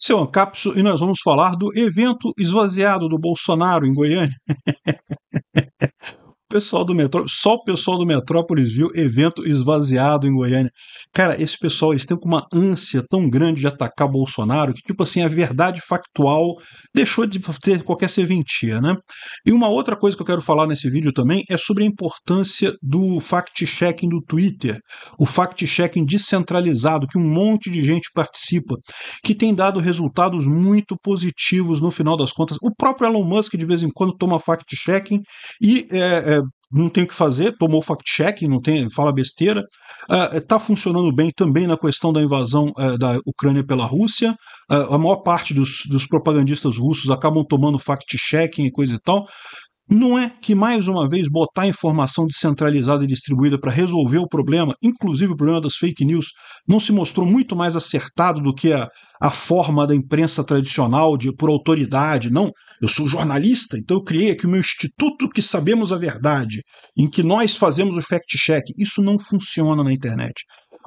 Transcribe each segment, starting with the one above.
Esse é o Ancapso e nós vamos falar do evento esvaziado do Bolsonaro em Goiânia. pessoal do Metrópolis, só o pessoal do Metrópolis viu evento esvaziado em Goiânia. Cara, esse pessoal, eles têm uma ânsia tão grande de atacar Bolsonaro que, tipo assim, a verdade factual deixou de ter qualquer serventia, né? E uma outra coisa que eu quero falar nesse vídeo também é sobre a importância do fact-checking do Twitter, o fact-checking descentralizado, que um monte de gente participa, que tem dado resultados muito positivos no final das contas. O próprio Elon Musk, de vez em quando, toma fact-checking e é, é não tem o que fazer, tomou fact-checking, não tem, fala besteira. Ah, Está eh, uh, funcionando bem também na questão da invasão uh, da Ucrânia pela Rússia. Uh, a maior parte dos, dos, propagandistas russos acabam tomando fact-checking e coisa e tal. Não é que, mais uma vez, botar informação descentralizada e distribuída para resolver o problema, inclusive o problema das fake news, não se mostrou muito mais acertado do que a, a forma da imprensa tradicional de por autoridade? Não, eu sou jornalista, então eu criei aqui o meu instituto que sabemos a verdade, em que nós fazemos o fact-check. Isso não funciona na internet.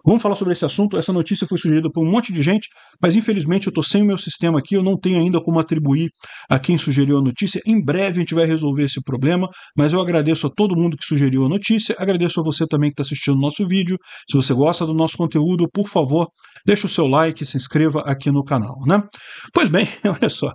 Vamos falar sobre esse assunto. Essa notícia foi sugerida por um monte de gente, mas infelizmente eu estou sem o meu sistema aqui, eu não tenho ainda como atribuir a quem sugeriu a notícia. Em breve a gente vai resolver esse problema, mas eu agradeço a todo mundo que sugeriu a notícia, agradeço a você também que está assistindo o nosso vídeo. Se você gosta do nosso conteúdo, por favor, deixe o seu like, se inscreva aqui no canal, né? Pois bem, olha só.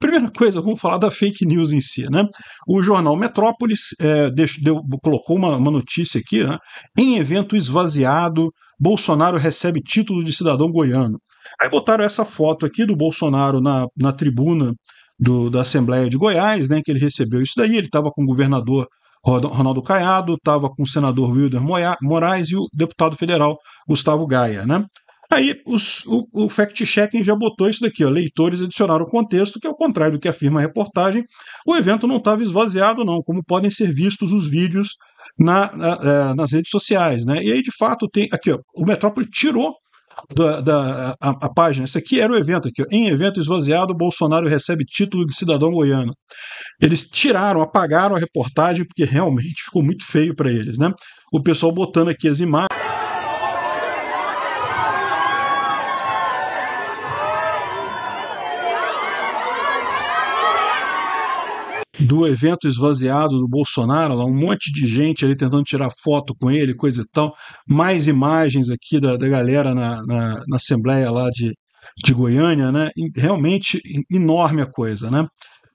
Primeira coisa, vamos falar da fake news em si, né? O jornal Metrópolis é, eh, deixou, deu, colocou uma, uma notícia aqui, né? Em evento esvaziado Bolsonaro recebe título de cidadão goiano. Aí botaram essa foto aqui do Bolsonaro na, na tribuna do, da Assembleia de Goiás, né, que ele recebeu isso daí, ele estava com o governador Ronaldo Caiado, estava com o senador Wilder Moraes e o deputado federal Gustavo Gaia, né? Aí os, o, o fact-checking já botou isso daqui, ó, leitores adicionaram o contexto, que é o contrário do que afirma a reportagem, o evento não estava esvaziado não, como podem ser vistos os vídeos na, na, é, nas redes sociais. Né? E aí, de fato, tem. Aqui, ó, o Metrópole tirou da, da a, a, página. Esse aqui era o evento aqui. Ó. Em evento esvaziado, Bolsonaro recebe título de cidadão goiano. Eles tiraram, apagaram a reportagem porque realmente ficou muito feio para eles, né? O pessoal botando aqui as imagens. do evento esvaziado do Bolsonaro, lá, um monte de gente ali tentando tirar foto com ele, coisa e tal, mais imagens aqui da, da galera na, na, na Assembleia lá de, de Goiânia, né? Realmente enorme a coisa, né?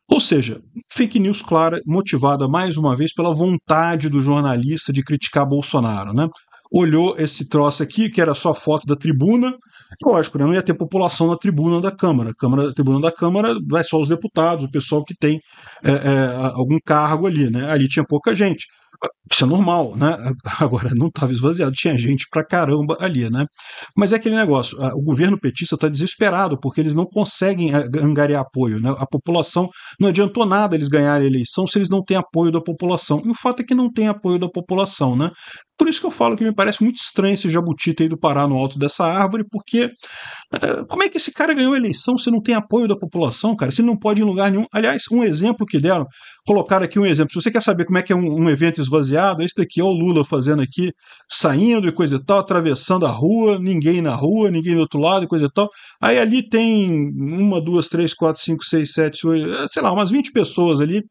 Ou seja, fake news clara, motivada mais uma vez pela vontade do jornalista de criticar Bolsonaro, né? Olhou esse troço aqui, que era só foto da tribuna, Lógico, né? não ia ter população na tribuna da Câmara. Câmara a tribuna da Câmara vai só os deputados, o pessoal que tem é, é, algum cargo ali. Né? Ali tinha pouca gente. Isso é normal, né? Agora, não estava esvaziado, tinha gente pra caramba ali, né? Mas é aquele negócio: o governo petista está desesperado porque eles não conseguem eh, angariar apoio, né? A população não adiantou nada eles ganharem a eleição se eles não têm apoio da população. E o fato é que não tem apoio da população, né? Por isso que eu falo que me parece muito estranho esse jabuti ter ido parar no alto dessa árvore, porque eh, como é que esse cara ganhou a eleição se não tem apoio da população, cara? Se ele não pode ir em lugar nenhum. Aliás, um exemplo que deram, colocaram aqui um exemplo. Se você quer saber como é que é um, um evento esvaziado, esvaziado, esse daqui é o Lula fazendo aqui, saindo e coisa e tal, atravessando a rua, ninguém na rua, ninguém do outro lado e coisa e tal. Aí ali tem uma, duas, três, quatro, cinco, seis, sete, oito, eh, sei lá, umas 20 pessoas ali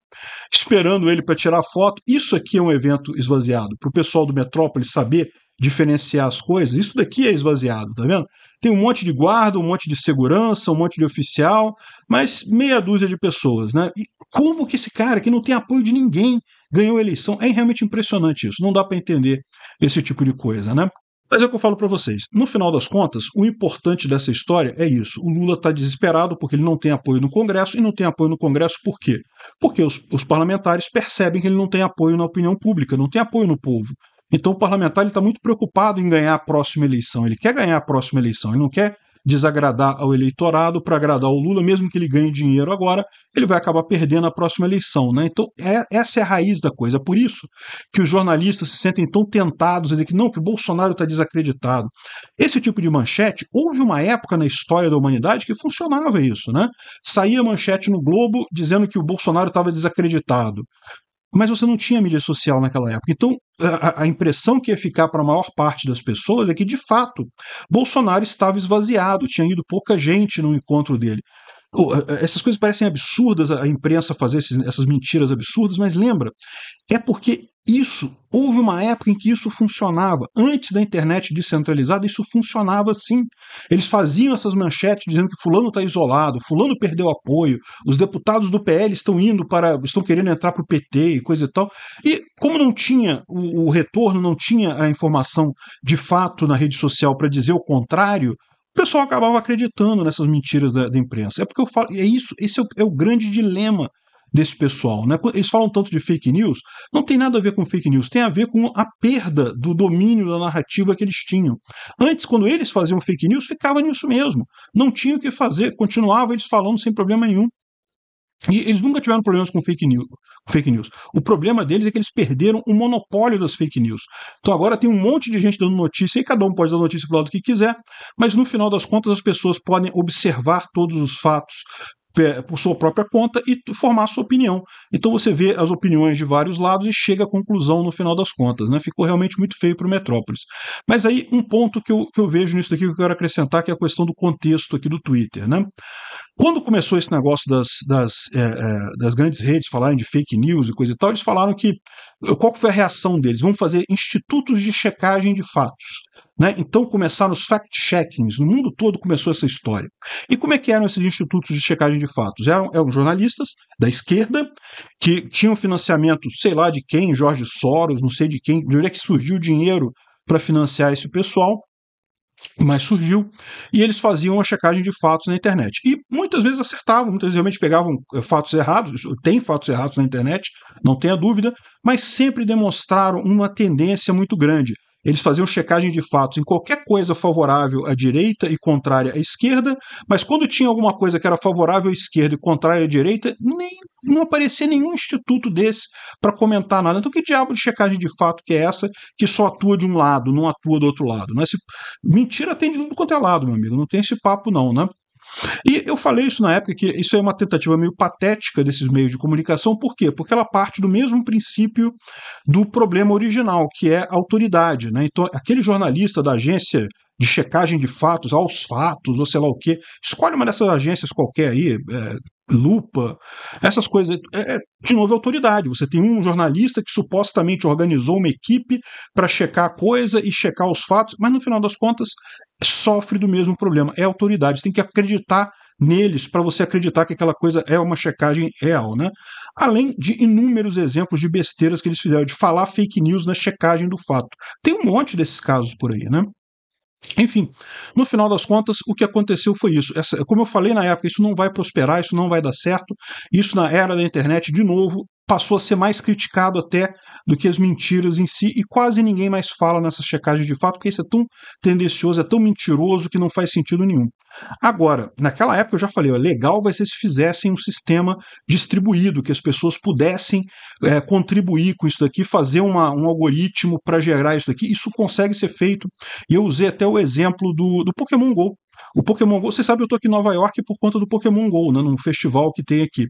esperando ele para tirar foto. Isso aqui é um evento esvaziado, para o pessoal do Metrópole saber diferenciar as coisas, isso daqui é esvaziado, tá vendo? Tem um monte de guarda, um monte de segurança, um monte de oficial, mas meia dúzia de pessoas, né? E como que esse cara que não tem apoio de ninguém ganhou a eleição? É realmente impressionante isso, não dá para entender esse tipo de coisa, né? Mas é o que eu falo para vocês. No final das contas, o importante dessa história é isso. O Lula está desesperado porque ele não tem apoio no Congresso e não tem apoio no Congresso por quê? Porque os, os, parlamentares percebem que ele não tem apoio na opinião pública, não tem apoio no povo. Então o parlamentar está muito preocupado em ganhar a próxima eleição. Ele quer ganhar a próxima eleição, ele não quer desagradar ao eleitorado para agradar o Lula, mesmo que ele ganhe dinheiro agora, ele vai acabar perdendo a próxima eleição. Né? Então, é, essa é a raiz da coisa. É por isso que os jornalistas se sentem tão tentados a dizer que não, que o Bolsonaro está desacreditado. Esse tipo de manchete, houve uma época na história da humanidade que funcionava isso. Né? Saía manchete no Globo dizendo que o Bolsonaro estava desacreditado mas você não tinha mídia social naquela época. Então, a, a impressão que ia ficar para a maior parte das pessoas é que, de fato, Bolsonaro estava esvaziado, tinha ido pouca gente no encontro dele. É, é, essas coisas parecem absurdas, a imprensa fazer essas mentiras absurdas, mas lembra, é porque isso, houve uma época em que isso funcionava. Antes da internet descentralizada, isso funcionava sim. Eles faziam essas manchetes dizendo que fulano está isolado, fulano perdeu apoio, os deputados do PL estão indo para. estão querendo entrar para o PT e coisa e tal. E como não tinha o, o retorno, não tinha a informação de fato na rede social para dizer o contrário, o pessoal acabava acreditando nessas mentiras da, da, imprensa. É porque eu falo, é isso, esse é o, é o grande dilema desse pessoal. Né? Eles falam tanto de fake news, não tem nada a ver com fake news, tem a ver com a perda do domínio da narrativa que eles tinham. Antes, quando eles faziam fake news, ficava nisso mesmo. Não tinha o que fazer, continuava eles falando sem problema nenhum. E eles nunca tiveram problemas com fake news, fake news. O problema deles é que eles perderam o monopólio das fake news. Então agora tem um monte de gente dando notícia e cada um pode dar notícia para o lado que quiser, mas no final das contas as pessoas podem observar todos os fatos, é, por sua própria conta e formar sua opinião. Então você vê as opiniões de vários lados e chega à conclusão no final das contas. Né? Ficou realmente muito feio para o Metrópolis. Mas aí um ponto que eu, que eu vejo nisso daqui que eu quero acrescentar, que é a questão do contexto aqui do Twitter. Né? Quando começou esse negócio das, das, é, é, das grandes redes falarem de fake news e coisa e tal, eles falaram que eh, qual foi a reação deles? Vamos fazer institutos de checagem de fatos. Né? Então começaram os fact-checkings, no mundo todo começou essa história. E como é que eram esses institutos de checagem de fatos? Eram, eram jornalistas da esquerda que tinham financiamento, sei lá de quem, Jorge Soros, não sei de quem, de onde é que surgiu o dinheiro para financiar esse pessoal, mas surgiu, e eles faziam a checagem de fatos na internet. E muitas vezes acertavam, muitas vezes realmente pegavam eh, fatos errados, tem fatos errados na internet, não tenha dúvida, mas sempre demonstraram uma tendência muito grande eles faziam checagem de fatos em qualquer coisa favorável à direita e contrária à esquerda, mas quando tinha alguma coisa que era favorável à esquerda e contrária à direita, nem não aparecia nenhum instituto desse para comentar nada. Então, que diabo de checagem de fato que é essa que só atua de um lado, não atua do outro lado? Né? Se, mentira tem de tudo quanto é lado, meu amigo. Não tem esse papo, não, né? E eu falei isso na época que isso é uma tentativa meio patética desses meios de comunicação, por quê? Porque ela parte do mesmo princípio do problema original, que é a autoridade. Né? Então, aquele jornalista da agência de checagem de fatos, aos fatos, ou sei lá o quê, escolhe uma dessas agências qualquer aí, é, lupa, essas coisas. É, é de novo, é autoridade. Você tem um jornalista que supostamente organizou uma equipe para checar a coisa e checar os fatos, mas no final das contas sofre do mesmo problema. É autoridade. Você tem que acreditar neles para você acreditar que aquela coisa é uma checagem real, né? Além de inúmeros exemplos de besteiras que eles fizeram, de falar fake news na checagem do fato. Tem um monte desses casos por aí, né? Enfim, no final das contas, o que aconteceu foi isso. Essa, como eu falei na época, isso não vai prosperar, isso não vai dar certo. Isso na era da internet, de novo, passou a ser mais criticado até do que as mentiras em si, e quase ninguém mais fala nessa checagem de fato, porque isso é tão tendencioso, é tão mentiroso que não faz sentido nenhum. Agora, naquela época eu já falei, ó, legal vai ser se fizessem um sistema distribuído, que as pessoas pudessem é, contribuir com isso daqui, fazer uma, um algoritmo para gerar isso daqui. Isso consegue ser feito, e eu usei até o exemplo do, do Pokémon GO. O Pokémon GO, você sabe, eu tô aqui em Nova York por conta do Pokémon GO, né, num festival que tem aqui.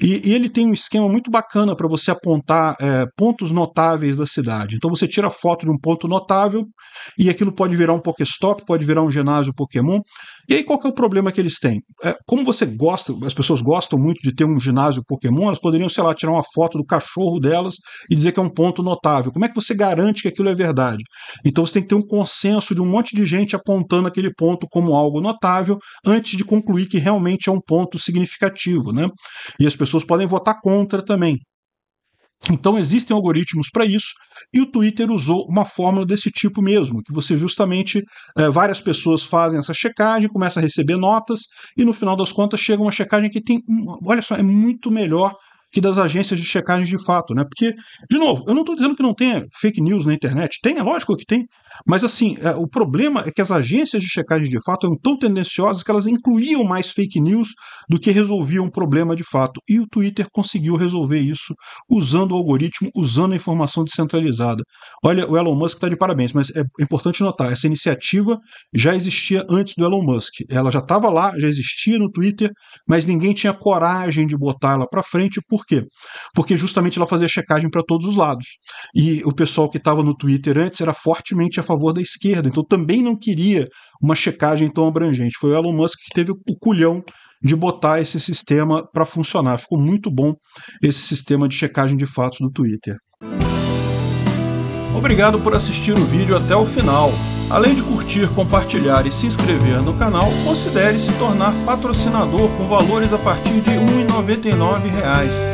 E, e ele tem um esquema muito bacana para você apontar é, pontos notáveis da cidade. Então você tira foto de um ponto notável e aquilo pode virar um Pokéstop, pode virar um ginásio Pokémon. E aí, qual que é o problema que eles têm? É, como você gosta, as pessoas gostam muito de ter um ginásio Pokémon, elas poderiam, sei lá, tirar uma foto do cachorro delas e dizer que é um ponto notável. Como é que você garante que aquilo é verdade? Então você tem que ter um consenso de um monte de gente apontando aquele ponto como algo notável antes de concluir que realmente é um ponto significativo, né? E as pessoas podem votar contra também. Então existem algoritmos para isso, e o Twitter usou uma fórmula desse tipo mesmo, que você justamente eh, várias pessoas fazem essa checagem, começa a receber notas, e no final das contas chega uma checagem que tem. Um, olha só, é muito melhor que das agências de checagem de fato, né? Porque, de novo, eu não estou dizendo que não tenha fake news na internet, tem, é lógico que tem, mas assim, é, o problema é que as agências de checagem de fato eram tão tendenciosas que elas incluíam mais fake news do que resolviam o problema de fato. E o Twitter conseguiu resolver isso usando o algoritmo, usando a informação descentralizada. Olha, o Elon Musk está de parabéns, mas é importante notar, essa iniciativa já existia antes do Elon Musk. Ela já estava lá, já existia no Twitter, mas ninguém tinha coragem de botar ela para frente, porque por quê? Porque justamente ela fazia checagem para todos os lados. E o pessoal que estava no Twitter antes era fortemente a favor da esquerda, então também não queria uma checagem tão abrangente. Foi o Elon Musk que teve o culhão de botar esse sistema para funcionar. Ficou muito bom esse sistema de checagem de fatos do Twitter. Obrigado por assistir o vídeo até o final. Além de curtir, compartilhar e se inscrever no canal, considere se tornar patrocinador com valores a partir de R$ 1,99